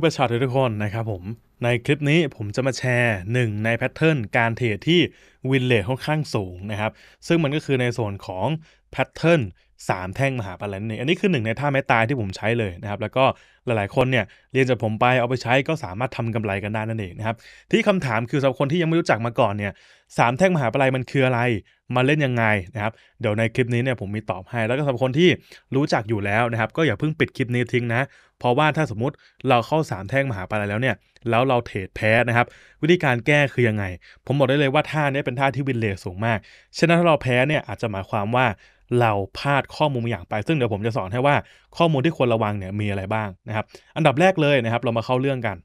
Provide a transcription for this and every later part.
ผู้ประชาทุกคนนะครับผมในคลิปนี้ผมจะมาแชร์หนึ่งในแพทเทิร์นการเทรดที่ วินเลทค่อนข้างสูงนะครับ ซึ่งมันก็คือในส่วนของแพทเทิร์น3 แท่งมหาปาลัน่นี่อันนี้คือหนึ่งในท่าไม้ตายที่ผมใช้เลยนะครับ แล้วก็หลายๆคนเนี่ยเรียนจากผมไปเอาไปใช้ก็สามารถทำกำไรกันได้นั่นเองนะครับที่คำถามคือสำหรับคนที่ยังไม่รู้จักมาก่อนเนี่ยสามแท่งมหาปาลัยมันคืออะไรมาเล่นยังไงนะครับเดี๋ยวในคลิปนี้เนี่ยผมมีตอบให้แล้วก็สำหรับคนที่รู้จักอยู่แล้วนะครับ ก็อย่าเพิ่งปิดคลิปนี้ทิ้งนะเพราะว่าถ้าสมมติเราเข้าสามแท่งมหาปาลัยแล้วเนี่ยแล้วเราเทรดแพ้นะครับวิธีการแก้คือยังไง ผมบอกได้เลยว่าท่านี้เป็นท่าที่วินเลสสูงมากฉะนั้นถ้าเราแพ้เนี่ยอาจจะหมายความว่าเราพลาดข้อมูลบางอย่างไปซึ่งเดี๋ยวผมจะสอนให้ว่าข้อมูลที่ควรระวังเนี่ยมีอะไรบ้างนะครับ อันดับแรกเลยนะครับ เรามาเข้าเรื่องกัน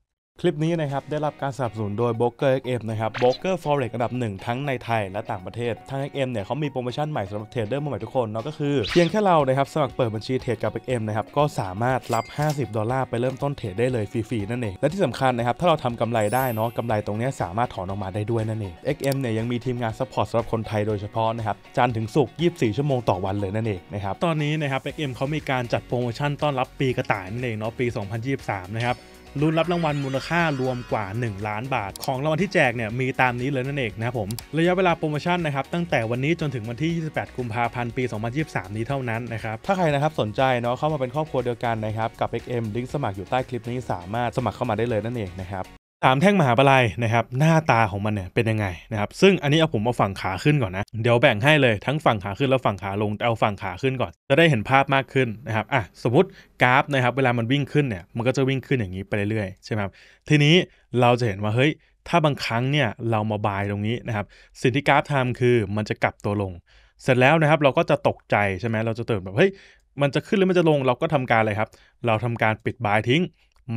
คลิปนี้นะครับ ได้รับการสนับสนุนโดย b r o k e r XM นะครับ b r o k e r Forex ระดับหนึ่งทั้งในไทยและต่างประเทศทาง XM เนี่ยเขามีโปรโมชั่นใหม่สำหรับเทรดเดอร์มาใหม่ทุกคนเนาะก็คือเพียงแค่เรานะครับสมัครเปิดบัญชีเทรดกับ XM นะครับ ก็สามารถรับ 50 ดอลลาร์ไปเริ่มต้นเทรดได้เลยฟรีๆ นั่นเอง และที่สำคัญนะครับถ้าเราทำกำไรได้เนาะกำไรตรงนี้สามารถถอนออกมาได้ด้วยนั่นเอง XM เนี่ยยังมีทีมงานซัพพอร์ตสำหรับคนไทย โดยเฉพาะนะครับจันถึงศุกร์24 ชั่วโมงต่อวันเลยนั่นเองนะครับตอนนี้นะครับ XM เขามีการจัดโปรโมชั่นต้อนรับปีกระต่ายนั่นเองเนาะปี 2023นะครับลุ้นรับรางวัลมูลค่ารวมกว่า 1 ล้านบาท ของรางวัลที่แจกเนี่ยมีตามนี้เลยนั่นเองนะครับผมระยะเวลาโปรโมชั่นนะครับตั้งแต่วันนี้จนถึงวันที่ 28 กุมภาพันธ์ปี 2023 นี้เท่านั้นนะครับถ้าใครนะครับสนใจเนาะเข้ามาเป็นครอบครัวเดียวกันนะครับกับ XM ลิงก์สมัครอยู่ใต้คลิปนี้สามารถสมัครเข้ามาได้เลยนั่นเองนะครับสามแท่งมหาปลายนะครับหน้าตาของมันเนี่ยเป็นยังไงนะครับซึ่งอันนี้เอาผมเอาฝั่งขาขึ้นก่อนนะ เดี๋ยวแบ่งให้เลย ทั้งฝั่งขาขึ้นแล้วฝั่งขาลงเอาฝั่งขาขึ้นก่อนจะได้เห็นภาพมากขึ้นนะครับอ่ะสมมติกราฟนะครับเวลามันวิ่งขึ้นเนี่ยมันก็จะวิ่งขึ้นอย่างนี้ไปเรื่อยๆใช่ไหมครับทีนี้เราจะเห็นว่าเฮ้ยถ้าบางครั้งเนี่ยเรามาบายตรงนี้นะครับสิ่งที่กราฟทำคือ มันจะกลับตัวลง เสร็จแล้วนะครับเราก็จะตกใจใช่ไหมเราจะเตืมนแบบเฮ้ยมันจะขึ้นหรือมันจะลงเราก็ทำการอะไรครับ เราทำการปิดบายทิ้ง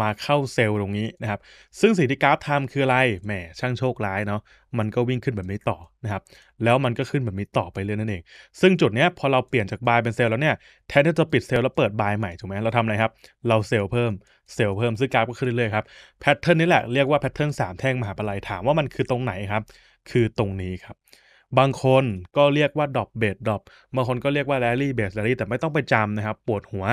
มาเข้าเซลล์ตรงนี้นะครับ ซึ่งสิ่งที่กราฟทำคืออะไร แหมช่างโชคร้ายเนาะ มันก็วิ่งขึ้นแบบนี้ต่อนะครับ แล้วมันก็ขึ้นแบบนี้ต่อไปเรื่อยนั่นเอง ซึ่งจุดเนี้ยพอเราเปลี่ยนจากบายเป็นเซลล์แล้วเนี่ยแทนที่จะปิดเซลล์แล้วเปิดบายใหม่ถูกไหมเราทำอะไรครับ เราเซลล์เพิ่ม เซลล์เพิ่มซึ่งกราฟก็ขึ้นเรื่อยๆครับแพทเทิร์นนี้แหละเรียกว่าแพทเทิร์นสามแท่งมหาปลายถามว่ามันคือตรงไหนครับ คือตรงนี้ครับบางคนก็เรียกว่าดรอปเบสดรอปบางคนก็เรียกว่าแรลลี่เบสแรลลี่แต่ไม่ต้องไปจำนะครับ ปวดหัว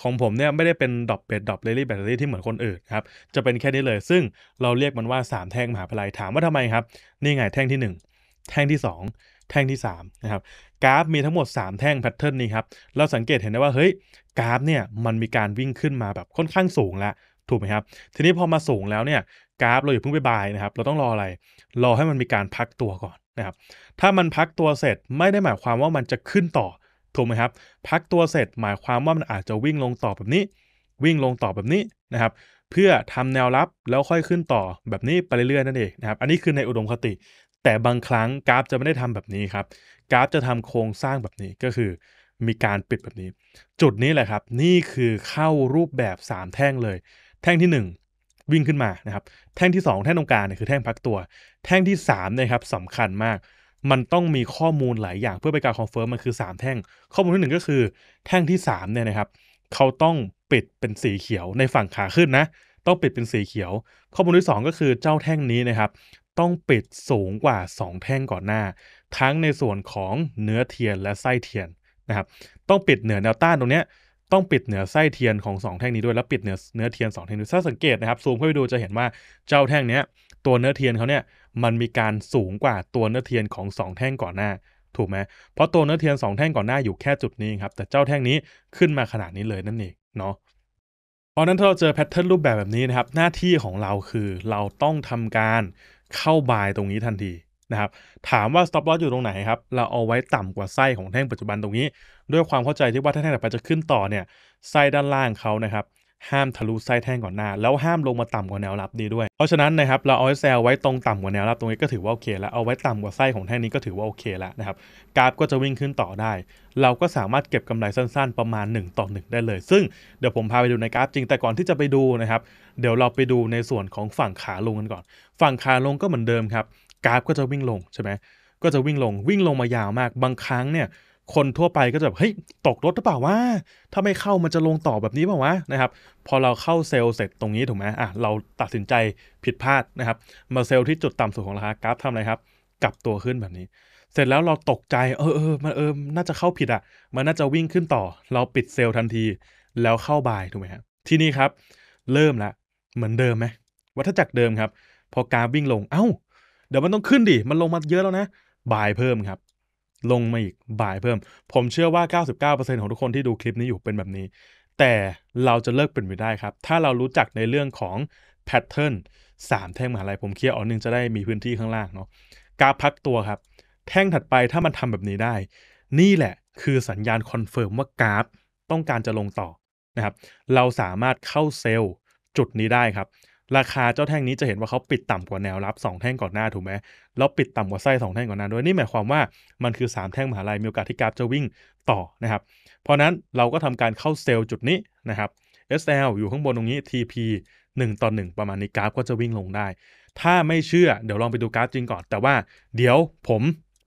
ของผมเนี่ยไม่ได้เป็นดรอปเบสดรอปแรลลี่เบสแรลลี่ที่เหมือนคนอื่นครับจะเป็นแค่นี้เลย ซึ่งเราเรียกมันว่า 3 แท่งมหาพลายถามว่าทำไมครับนี่ไงแท่งที่ 1 แท่งที่ 2 แท่งที่3นะครับกราฟมีทั้งหมด 3 แท่งแพทเทิร์นนี้ครับเราสังเกตเห็นได้ว่าเฮ้ยกราฟเนี่ยมันมีการวิ่งขึ้นมาแบบค่อนข้างสูงแล้วถูกไหมครับ ทีนี้พอมาสูงแล้วเนี่ยกราฟเราอย่าเพิ่งไปบายนะครับเราต้องรออะไร รอให้มันมีการพักตัวก่อนนะครับ ถ้ามันพักตัวเสร็จไม่ได้หมายความว่ามันจะขึ้นต่อถูกไหมครับ พักตัวเสร็จหมายความว่ามันอาจจะวิ่งลงต่อแบบนี้ วิ่งลงต่อแบบนี้นะครับ เพื่อทำแนวรับแล้วค่อยขึ้นต่อแบบนี้ไปเรื่อยๆนั่นเองนะครับอันนี้คือในอุดมคติ แต่บางครั้งกราฟจะไม่ได้ทำแบบนี้ครับกราฟจะทำโครงสร้างแบบนี้ก็คือ มีการปิดแบบนี้ จุดนี้แหละครับ นี่คือเข้ารูปแบบ3แท่งเลยแท่งที่ 1 วิ่งขึ้นมานะครับแท่งที่ 2 แท่งตรงกลางเนี่ยคือแท่งพักตัว แท่งที่3นะครับสำคัญมาก มันต้องมีข้อมูลหลายอย่างเพื่อไปการคอนเฟิร์มมันคือ 3 แท่ง ข้อมูลที่1ก็คือแท่งที่3เนี่ยนะครับเขาต้องปิดเป็นสีเขียวในฝั่งขาขึ้นนะต้องปิดเป็นสีเขียว ข้อมูลที่2ก็คือเจ้าแท่งนี้นะครับต้องปิดสูงกว่า 2 แท่งก่อนหน้า ทั้งในส่วนของเนื้อเทียนและไส้เทียนนะครับต้องปิดเหนือแนวต้านตรงนี้ต้องปิดเหนือไส้เทียนของ 2 แท่งนี้ด้วย แล้วปิดเหนือเนื้อเทียน2แท่งนี้ถ้าสังเกตนะครับซูมเข้าไปดูจะเห็นว่าเจ้าแท่งเนี้ยตัวเนื้อเทียนเขาเนี่ยมันมีการสูงกว่าตัวเนื้อเทียนของ 2 แท่งก่อนหน้า ถูกไหมเพราะตัวเนื้อเทียน2แท่งก่อนหน้าอยู่แค่จุดนี้ครับแต่เจ้าแท่งนี้ขึ้นมาขนาดนี้เลยนั่นเองเนาะเพราะนั้นถ้าเราเจอแพทเทิร์นรูปแบบแบบนี้นะครับหน้าที่ของเราคือเราต้องทำการเข้าบายตรงนี้ทันทีนะครับถามว่า stop loss อยู่ตรงไหนครับ เราเอาไว้ต่ำกว่าไส้ของแท่งปัจจุบันตรงนี้ ด้วยความเข้าใจที่ว่าถ้าแท่งต่อไปจะขึ้นต่อเนี่ยไส้ด้านล่างเขานะครับห้ามทะลุไส้แท่งก่อนหน้า แล้วห้ามลงมาต่ำกว่าแนวรับนี้ด้วยเพราะฉะนั้นนะครับเราเอาไว้แซลไว้ตรงต่ำกว่าแนวรับตรงนี้ก็ถือว่าโอเคแล้วเอาไว้ต่ำกว่าไส้ของแท่งนี้ก็ถือว่าโอเคแล้วนะครับกราฟก็จะวิ่งขึ้นต่อได้ เราก็สามารถเก็บกำไรสั้นๆ ประมาณ1ต่อ1 ได้เลย ซึ่งเดี๋ยวผมพาไปดูในกราฟจริงแต่ก่อนที่จะไปดูนะครับ เดี๋ยวเราไปดูในส่วนของฝั่งขาลงกันก่อน ฝั่งขาลงก็เหมือนเดิมครับกราฟก็จะวิ่งลงใช่ไหม ก็จะวิ่งลง วิ่งลงมายาวมาก บางครั้งเนี่ย คนทั่วไปก็จะแบบ เฮ้ย ตกรถหรือเปล่าวะถ้าไม่เข้ามันจะลงต่อแบบนี้เปล่าวะนะครับ พอเราเข้าเซลล์เสร็จตรงนี้ถูกไหมอ่ะ เราตัดสินใจผิดพลาดนะครับ มาเซลล์ที่จุดต่ำสุดของราคากราฟทำอะไรครับ กลับตัวขึ้นแบบนี้ เสร็จแล้วเราตกใจ เออเออมันเออน่าจะเข้าผิดอะ่ะ มันน่าจะวิ่งขึ้นต่อ เราปิดเซลล์ทันที แล้วเข้าบายถูกไหมครับทีนี้ครับ เริ่มละ เหมือนเดิมไหมวัฏจักรเดิมครับ พอกราฟวิ่งลง เอา้าเดี๋ยวมันต้องขึ้นดิ มันลงมาเยอะแล้วนะบายเพิ่มครับ ลงมาอีกบายเพิ่ม ผมเชื่อว่า 99%ของทุกคนที่ดูคลิปนี้อยู่เป็นแบบนี้ แต่เราจะเลิกเป็นไปได้ครับ ถ้าเรารู้จักในเรื่องของแพทเทิร์นสามแท่งมหาลัยผมเคลียร์ออกนึงจะได้มีพื้นที่ข้างล่างเนาะ กราฟพักตัวครับ แท่งถัดไปถ้ามันทำแบบนี้ได้ นี่แหละ คือสัญญาณคอนเฟิร์มว่ากราฟ ต้องการจะลงต่อนะครับ เราสามารถเข้าเซลล์จุดนี้ได้ครับราคาเจ้าแท่งนี้จะเห็นว่าเขาปิดต่ำกว่าแนวรับ 2 แท่งก่อนหน้าถูกไหมแล้วปิดต่ำกว่าไส้2แท่งก่อนหน้าด้วย นี่หมายความว่ามันคือ 3 แท่งมหาลัยมีโอกาสที่กราฟจะวิ่งต่อนะครับเพราะนั้นเราก็ทำการเข้าเซลล์จุดนี้นะครับ SL อยู่ข้างบนตรงนี้ TP 1ต่อ1ประมาณนี้กราฟก็จะวิ่งลงได้ ถ้าไม่เชื่อเดี๋ยวลองไปดูกราฟจริงก่อน แต่ว่า เดี๋ยวผม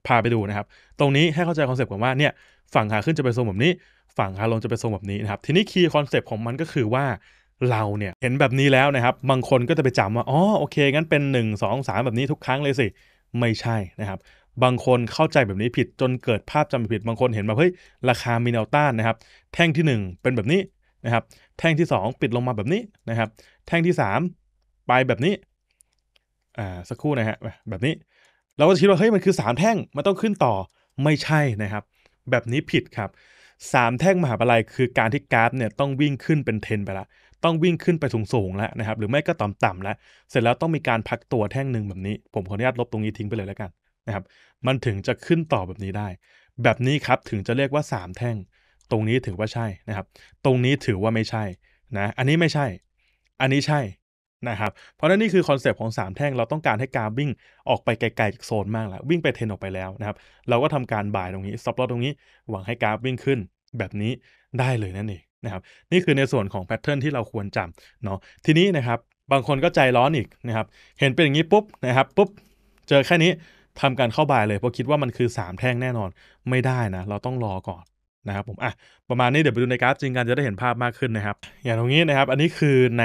พาไปดูนะครับ ตรงนี้ให้เข้าใจคอนเซปต์ก่อนว่าเนี่ยฝั่งขาขึ้นจะไปทรงแบบนี้ ฝั่งขาลงจะไปทรงแบบนี้นะครับ ทีนี้คีย์คอนเซปต์ของมันก็คือว่าเราเนี่ยเห็นแบบนี้แล้วนะครับบางคนก็จะไปจำว่าอ๋อโอเคงั้นเป็น 1 2 3 แบบนี้ทุกครั้งเลยสิไม่ใช่นะครับบางคนเข้าใจแบบนี้ผิดจนเกิดภาพจำผิด บางคนเห็นแบบเฮ้ยราคามีแนวต้านนะครับแท่งที่ 1 เป็นแบบนี้นะครับแท่งที่ 2 ปิดลงมาแบบนี้นะครับแท่งที่ 3 ไปแบบนี้อ่าสักครู่นะฮะแบบนี้เราก็จะคิดว่าเฮ้ยมันคือ 3 แท่งมันต้องขึ้นต่อไม่ใช่นะครับ แบบนี้ผิดครับสามแท่งมหาปลายคือการที่กราฟเนี่ยต้องวิ่งขึ้นเป็นเทน ไปละต้องวิ่งขึ้นไปสูงๆแล้วนะครับหรือไม่ก็ต่ำๆแล้วเสร็จแล้วต้องมีการพักตัวแท่งหนึ่งแบบนี้ ผมขออนุญาตลบตรงนี้ทิ้งไปเลยแล้วกันนะครับมันถึงจะขึ้นต่อแบบนี้ได้ แบบนี้ครับถึงจะเรียกว่า 3 แท่ง ตรงนี้ถือว่าใช่นะครับ ตรงนี้ถือว่าไม่ใช่นะอันนี้ไม่ใช่ อันนี้ใช่นะครับเพราะนั่นนี่คือคอนเซปต์ของ3แท่งเราต้องการให้กรารวิ่ง ออกไปไกลๆจากโซนมากแล้ววิ่งไปเทนออกไปแล้วนะครับเราก็ทำการบ่ายตรงนี้ซับลอตตรงนี้ หวังให้กรารวิ่งขึ้น แบบนี้ได้เลยนั่นเองนะครับนี่คือในส่วนของแพทเทิร์นที่เราควรจำเนาะทีนี้นะครับบางคนก็ใจร้อนอีกนะครับเห็นเป็นอย่างนี้ ปุ๊บนะครับปุ๊บเจอแค่นี้ทำการเข้าบายเลย เพราะคิดว่ามันคือ 3 แท่งแน่นอนไม่ได้นะเราต้องรอก่อนนะครับผมอ่ะประมาณนี้เดี๋ยวไปดูในกราฟจริงกันจะได้เห็นภาพมากขึ้นนะครับ อย่างตรงนี้นะครับ อันนี้คือใน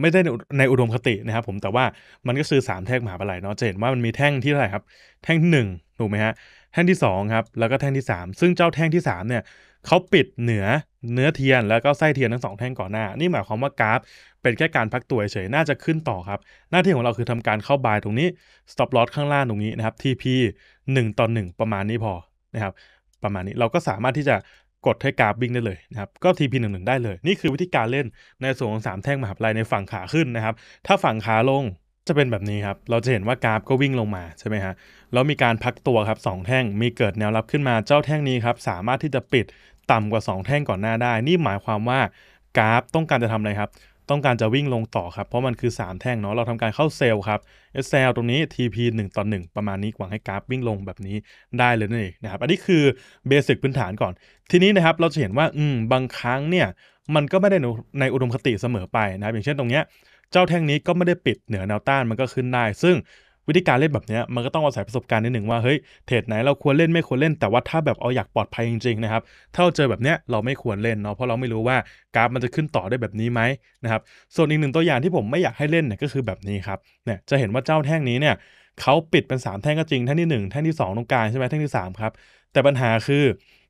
ไม่ได้ในอุดมคตินะครับ ผมแต่ว่ามันก็คือ3แท่งมหาปลายเนาะจะเห็นว่ามันมีแท่งที่เท่าไหร่ครับ แท่งที่1ถูกไหมฮะแท่งที่2ครับแล้วก็แท่งที่3ซึ่งเจ้าแท่งที่3เนี่ยเขาปิดเหนือเนื้อเทียนแล้วก็ไส้เทียนทั้งสองแท่งก่อนหน้า นี่หมายความว่ากราฟ เป็นแค่การพักตัวเฉย น่าจะขึ้นต่อครับ หน้าที่ของเราคือทำการเข้าบายตรงนี้ stop loss ข้างล่างตรงนี้นะครับ TP 1ต่อ1ประมาณนี้พอนะครับประมาณนี้เราก็สามารถที่จะกดให้กราฟวิ่งได้เลยนะครับก็ TP 1 1 ได้เลย นี่คือวิธีการเล่นในส่วนของ 3 แท่งมหาลัยในฝั่งขาขึ้นนะครับ ถ้าฝั่งขาลงจะเป็นแบบนี้ครับเราจะเห็นว่ากราฟก็วิ่งลงมาใช่ไหมฮะแล้วมีการพักตัวครับ2แท่งมีเกิดแนวรับขึ้นมาเจ้าแท่งนี้ครับสามารถที่จะปิดต่ำกว่า 2 แท่งก่อนหน้าได้ นี่หมายความว่ากราฟต้องการจะทำอะไรครับ ต้องการจะวิ่งลงต่อครับ เพราะมันคือ 3 แท่งเนาะเราทำการเข้าเซลล์ครับเล์ตรงนี้ TP 1ต่อ1ประมาณนี้หวังให้กราฟวิ่งลงแบบนี้ได้เลยนั่นเองนะครับ อันนี้คือเบสิกพื้นฐานก่อน ทีนี้นะครับเราจะเห็นว่าอืมบางครั้งเนี่ยมันก็ไม่ได้ในอุดมคติเสมอไปนะครับ อย่างเช่นตรงเนี้ยเจ้าแท่งนี้ก็ไม่ได้ปิดเหนือแนวต้านมันก็ขึ้นได้ซึ่งวิธีการเล่นแบบนี้มันก็ต้องอาศัยประสบการณ์นิดหนึ่งว่าเฮ้ยเทรดไหนเราควรเล่นไม่ควรเล่นแต่ว่าถ้าแบบเอาอยากปลอดภัยจริงๆนะครับถ้าเราเจอแบบเนี้ยเราไม่ควรเล่นเนาะเพราะเราไม่รู้ว่ากราฟมันจะขึ้นต่อได้แบบนี้ไหมนะครับส่วนอีกหนึ่งตัวอย่างที่ผมไม่อยากให้เล่นเนี่ยก็คือแบบนี้ครับเนี่ยจะเห็นว่าเจ้าแท่งนี้เนี่ยเขาปิดเป็น3แท่งก็จริงแท่งที่1แท่งที่2ตรงกลางใช่ไหมแท่งที่3ครับแต่ปัญหาคือ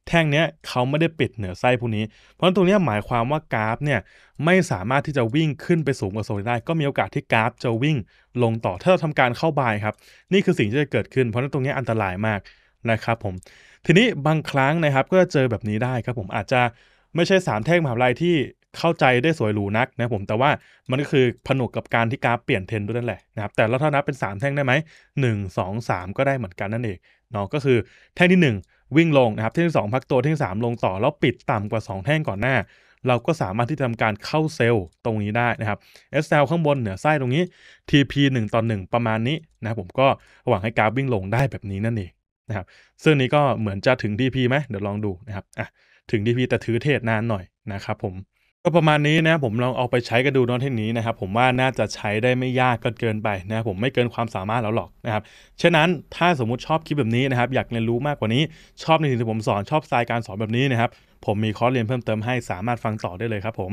แท่งเนี้ยเขาไม่ได้ปิดเหนือไส้พวกนี้ เพราะตรงนี้หมายความว่ากราฟเนี่ยไม่สามารถที่จะวิ่งขึ้นไปสูงกว่าโซนได้ ก็มีโอกาสที่กราฟจะวิ่ง ลงต่อถ้าเราทำการเข้าบายครับ นี่คือสิ่งที่จะเกิดขึ้น เพราะนั้นตรงนี้อันตรายมากนะครับผม ทีนี้บางครั้งนะครับ ก็จะเจอแบบนี้ได้ครับผมอาจจะไม่ใช่ 3 แท่งมหาทลัยที่เข้าใจได้สวยหรูนักนะผม แต่ว่ามันก็คือผนวกกับการที่กราฟเปลี่ยนเทรนด้วยนั่นแหละนะครับ แต่เราถ้านับเป็น 3 แท่งได้ไหม 1 2 3 ก็ได้เหมือนกันนั่นเองเนาะก็คือ แท่งที่ 1วิ่งลงนะครับเท่งที่พักตัวเท่งที่ลงต่อ แล้วปิดต่ำกว่า 2 แท่งก่อนหน้า เราก็สามารถที่จะทำการเข้าเซลล์ตรงนี้ได้นะครับ SL ข้างบนเหนือไส้ตรงนี้ TP 1 ต่อ 1 ประมาณนี้นะครับผมก็หวังให้กราฟวิ่งลงได้แบบนี้นั่นเองนะครับซึ่งนี้ก็เหมือนจะถึง TP ไหมเดี๋ยวลองดูนะครับอ่ะถึง TP แต่ถือเทศนานหน่อยนะครับผมก็ประมาณนี้นะผมลองเอาไปใช้กันดูเนอะเทคนนี้นะครับ ผมว่าน่าจะใช้ได้ไม่ยากก็เกินไปนะครับผมไม่เกินความสามารถแล้วหรอกนะครับฉะนั้นถ้าสมมุติชอบคลิปแบบนี้นะครับอยากเรียนรู้มากกว่านี้ชอบในสิ่งที่ผมสอนชอบสไตล์การสอนแบบนี้นะครับผมมีคอร์สเรียนเพิ่มเติมให้สามารถฟังต่อได้เลยครับผม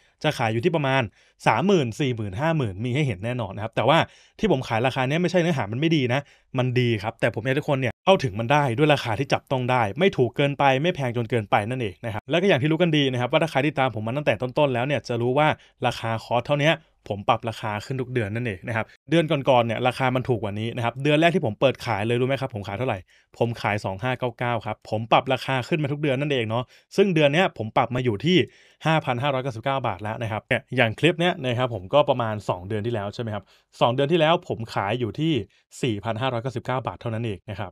จะขายอยู่ที่ประมาณ3 0 0 0 0 4 0 0 0 0 5 0,000 มีให้เห็นแน่นอนนะครับ แต่ว่าที่ผมขายราคาเนี้ยไม่ใช่เนื้อหามันไม่ดีนะ มันดีครับแต่ผมอยากทุกคนเนี่ยเข้าถึงมันได้ด้วยราคาที่จับต้องได้ไม่ถูกเกินไปไม่แพงจนเกินไปนั่นเองนะครับและก็อย่างที่รู้กันดีนะครับว่าถ้าใครที่ตามผมมาตั้งแต่ต้นๆแล้วเนี่ยจะรู้ว่าราคาคอร์สเท่านี้ผมปรับราคาขึ้นทุกเดือนนั่นเองนะครับเดือนก่อนๆเนี่ยราคามันถูกกว่านี้นะครับ เดือนแรกที่ผมเปิดขายเลยรู้ไหมครับผมขายเท่าไหร่ ผมขาย 2599ครับผมปรับราคาขึ้นมาทุกเดือนนั่นเองเนาะซึ่งเดือนนี้ผมปรับมาอยู่ที่ 5,599 บาทแล้วนะครับเนี่ยอย่างคลิปเนี้ยนะครับผมก็ประมาณ 2 เดือนที่แล้วใช่ไหมครับ2เดือนที่แล้วผมขายอยู่ที่ 4,599บาทเท่านั้นเองนะครับ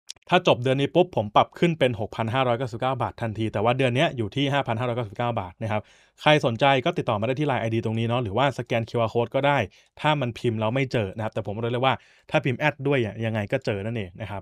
ถ้าจบเดือนนี้ปุ๊บผมปรับขึ้นเป็น 6,599 บาททันที แต่ว่าเดือนนี้อยู่ที่ 5,599 บาทนะครับ ใครสนใจก็ติดต่อมาได้ที่ Line ID ตรงนี้เนาะหรือว่าสแกน QR Code ก็ได้ ถ้ามันพิมพ์เราไม่เจอนะครับ แต่ผมรู้เลยว่าถ้าพิมพ์แอดด้วยยังไงก็เจอนั่นเองนะครับ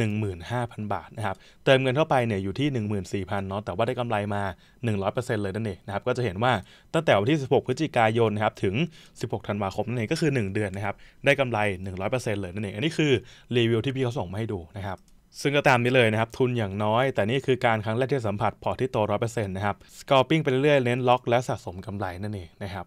15,000 บาทนะครับ เติมเงินเข้าไปเนี่ยอยู่ที่ 14,000เนาะแต่ว่าได้กำไรมา 100%เลยนั่นเองนะครับก็จะเห็นว่าตั้งแต่วันที่ 16พฤศจิกายนนะครับถึง 16 ธันวาคมนั่นเองก็คือ 1 เดือนนะครับได้กำไร 100%เลยนั่นเองอันนี้คือรีวิวที่พี่เขาส่งมาให้ดูนะครับซึ่งก็ตามนี้เลยนะครับ ทุนอย่างน้อย แต่นี่คือ การครั้งแรกที่สัมผัสพอร์ตที่โตร้อยเปอร์เซ็นต์นะครับสกอปปิ้งไปเรื่อยเน้นล็อกและสะสมกำไรนั่นเองนะครับ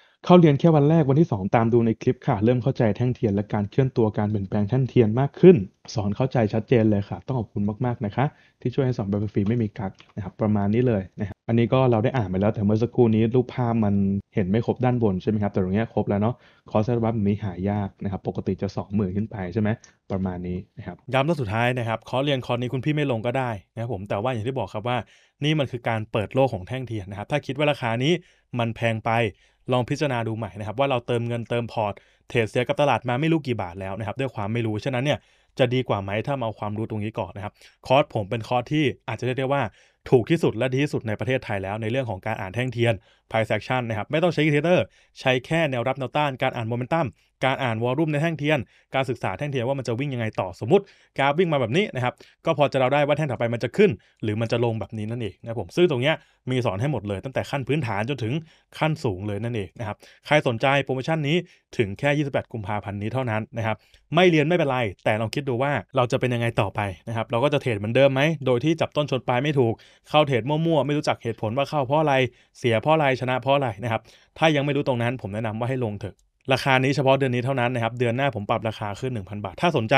เข้าเรียนแค่วันแรกวันที่ 2 ตามดูในคลิปค่ะ เริ่มเข้าใจแท่งเทียน และการเคลื่อนตัวการเปลี่ยนแปลงแท่งเทียนมากขึ้น สอนเข้าใจชัดเจนเลยค่ะ ต้องขอบคุณมากๆนะ คะ ที่ช่วยให้สอนแบบฟรีไม่มีกักนะครับประมาณนี้เลยนะครับอันนี้ก็เราได้อ่านไปแล้วแต่เมื่อสักครู่นี้รูปภาพมันเห็นไม่ครบด้านบนใช่ไหมครับแต่ตรงนี้ครบแล้วเนาะคอสเซสรับัฟบนี้หายากนะครับปกติจะ2มื่นขึ้นไปใช่ไหมประมาณนี้นะครับย้ำตัวสุดท้ายนะครับคอร์สเรียนคอร์สนี้คุณพี่ไม่ลงก็ได้นะครับผมแต่ว่าอย่างที่บอกครับว่า นี่มันคือการเปิดโลกของแท่งเทียนนะครับถ้าคิดว่าราคานี้มันแพงไปลองพิจารณาดูใหม่นะครับว่าเราเติมเงินเติมพอร์ตเทรดเสียกับตลาดมาไม่รู้กี่บาทแล้วนะครับด้วยความไม่รู้ฉะนั้นเนี่ยจะดีกว่าไหมถ้าเอาความรู้ตรงนี้ก่อนนะครับคอร์สผมเป็นคอร์สที่อาจจะเรียกได้ว่า ถูกที่สุดและดีที่สุดในประเทศไทยแล้ว ในเรื่องของการอ่านแท่งเทียน t ายเซ a c t i นะครับไม่ต้องใช้เทเตอร์ใช้แค่แนวรับแนวต้านการอ่านโมเมนตัมการอ่านวอลลุ่มในแท่งเทียนการศึกษาแท่งเทียนว่ามันจะวิ่งยังไงต่อสมมติกราฟวิ่งมาแบบนี้นะครับก็พอจะเราได้ว่าแท่งถัดไปมันจะขึ้น หรือมันจะลงแบบนี้นั่นเองนะผมซึ่งตรงเนี้ยมีสอนให้หมดเลย ตั้งแต่ขั้นพื้นฐานจนถึงขั้นสูงเลยนั่นเองนะครับใครสนใจโปรโมชั่นนี้ถึงแค่ 28กุมภาพันธ์นี้เท่านั้นนะครับไม่เรียนไม่เป็นไรแต่ลองคิดดูว่าเราจะเป็นยังไงต่อไปนะครับเราก็จะเทรดเหมือนเดิมไหมโดยที่จับต้นชนปลายไม่ถูกเข้าเทรดมั่วๆไม่รู้จักเหตุผลว่าเข้าเพราะอะไร เสียเพราะอะไรชนะเพราะอะไรนะครับ ถ้ายังไม่รู้ตรงนั้นผมแนะนำว่าให้ลงเถอะ ราคานี้เฉพาะเดือนนี้เท่านั้นนะครับ เดือนหน้าผมปรับราคาขึ้น 1,000 บาท ถ้าสนใจ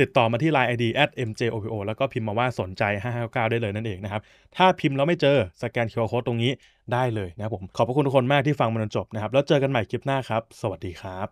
ติดต่อมาที่ Line ID at mjopo แล้วก็พิมพ์มาว่าสนใจ 559 ได้เลยนั่นเองนะครับ ถ้าพิมพ์แล้วไม่เจอสแกน QR Code ตรงนี้ได้เลยนะครับผม ขอบพระคุณทุกคนมากที่ฟังมาจนจบนะครับ แล้วเจอกันใหม่คลิปหน้าครับ สวัสดีครับ